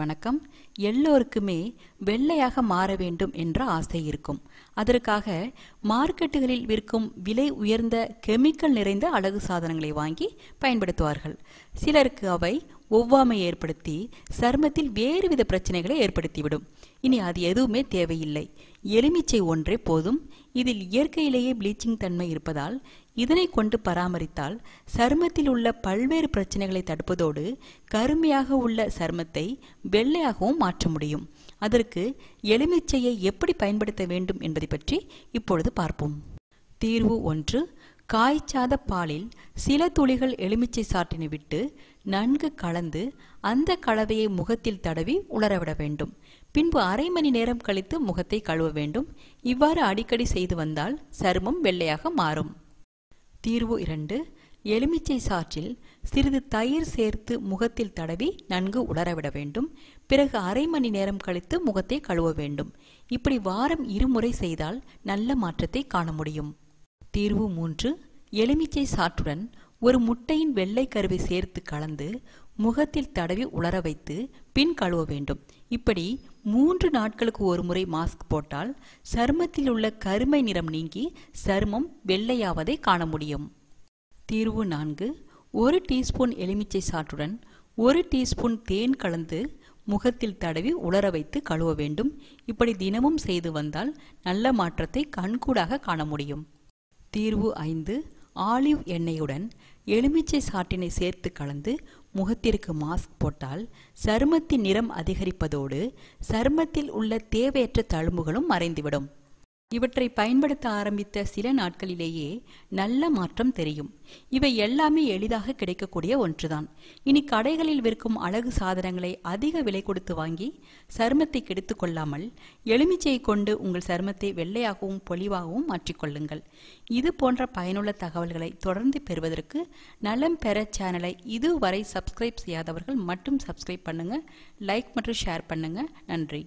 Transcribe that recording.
வணக்கம் எல்லோருக்குமே வெள்ளையாக மாற வேண்டும் என்ற ஆசை இருக்கும் அதற்காக மார்க்கெட்டுகளில் விற்கும் விலை உயர்ந்த கெமிக்கல் நிறைந்த அழகு சாதனங்களை வாங்கி பயன்படுத்துவார்கள் சிலருக்கு அவை ஒவ்வாமை ஏற்படுத்தி சருமத்தில் வேறுவித பிரச்சனைகளை ஏற்படுத்திவிடும் இனி அது எதுவுமே தேவையில்லை எலுமிச்சை ஒன்றே போதும் இதில் இயற்கையிலேயே ப்ளீச்சிங் தன்மை இருப்பதால் இதனை கொண்டு பராமரித்தால் சருமத்தில் உள்ள பல்வேறு பிரச்சனைகளை தடுப்பதோடு கருமையாக உள்ள சருமத்தை வெள்ளையாகவும் மாற்ற முடியும் அதற்கு எலுமிச்சையை எப்படி பயன்படுத்த வேண்டும் என்பதை பற்றி இப்பொழுது பார்ப்போம் தீர்வு ஒன்று காய்ச்சாத பாலில் சில துளிகள் எலுமிச்சை சாற்றினை விட்டு நன்கு கலந்து அந்த கலவையை முகத்தில் தடவி உலரவிட வேண்டும் பின்பு அரை மணி நேரம் கழித்து முகத்தை கழுவ வேண்டும் இவ்வாறு அடிக்கடி செய்து வந்தால் சருமம் வெள்ளையாக மாறும் தீர்வு இரண்டு எலுமிச்சை சாற்றில் சிறிது தயிர் சேர்த்து முகத்தில் தடவி நன்கு உலரவிட வேண்டும் பிறகு அரை மணி நேரம் கழித்து முகத்தை கழுவ வேண்டும் இப்படி வாரம் இருமுறை செய்தால் நல்ல மாற்றத்தை காண முடியும் தீர்வு மூன்று எலுமிச்சை சாற்றுடன் ஒரு முட்டையின் வெள்ளை கருவை சேர்த்து கலந்து முகத்தில் தடவி உலர வைத்து பின் கழுவ வேண்டும் இப்படி மூன்று நாட்களுக்கு ஒரு முறை மாஸ்க் போட்டால் சருமத்தில் உள்ள கருமை நிறம் நீங்கி சருமம் வெள்ளையாவதை காண முடியும் தீர்வு நான்கு ஒரு டீஸ்பூன் எலுமிச்சை சாற்றுடன் ஒரு டீஸ்பூன் தேன் கலந்து முகத்தில் தடவி உலர வைத்து கழுவ வேண்டும் இப்படி தினமும் செய்து வந்தால் நல்ல மாற்றத்தை கண்கூடாக காண முடியும் தீர்வு ஐந்து ஆலிவ் எண்ணெயுடன் எலுமிச்சை சாற்றினை சேர்த்து கலந்து முகத்திற்கு மாஸ்க் போட்டால் சருமத்தின் நிறம் அதிகரிப்பதோடு சருமத்தில் உள்ள தேவையற்ற தழும்புகளும் மறைந்துவிடும் இவற்றை பயன்படுத்த ஆரம்பித்த சில நாட்களிலேயே நல்ல மாற்றம் தெரியும் இவை எல்லாமே எளிதாக கிடைக்கக்கூடிய ஒன்றுதான் இனி கடைகளில் விற்கும் அழகு சாதனங்களை அதிக விலை கொடுத்து வாங்கி சருமத்தை கெடுத்து கொள்ளாமல் எலுமிச்சையை கொண்டு உங்கள் சருமத்தை வெள்ளையாகவும் பொலிவாகவும் மாற்றிக்கொள்ளுங்கள் இது போன்ற பயனுள்ள தகவல்களை தொடர்ந்து பெறுவதற்கு நலம் பெற சேனலை இதுவரை சப்ஸ்கிரைப் செய்யாதவர்கள் மட்டும் சப்ஸ்கிரைப் பண்ணுங்க லைக் மற்றும் ஷேர் பண்ணுங்க நன்றி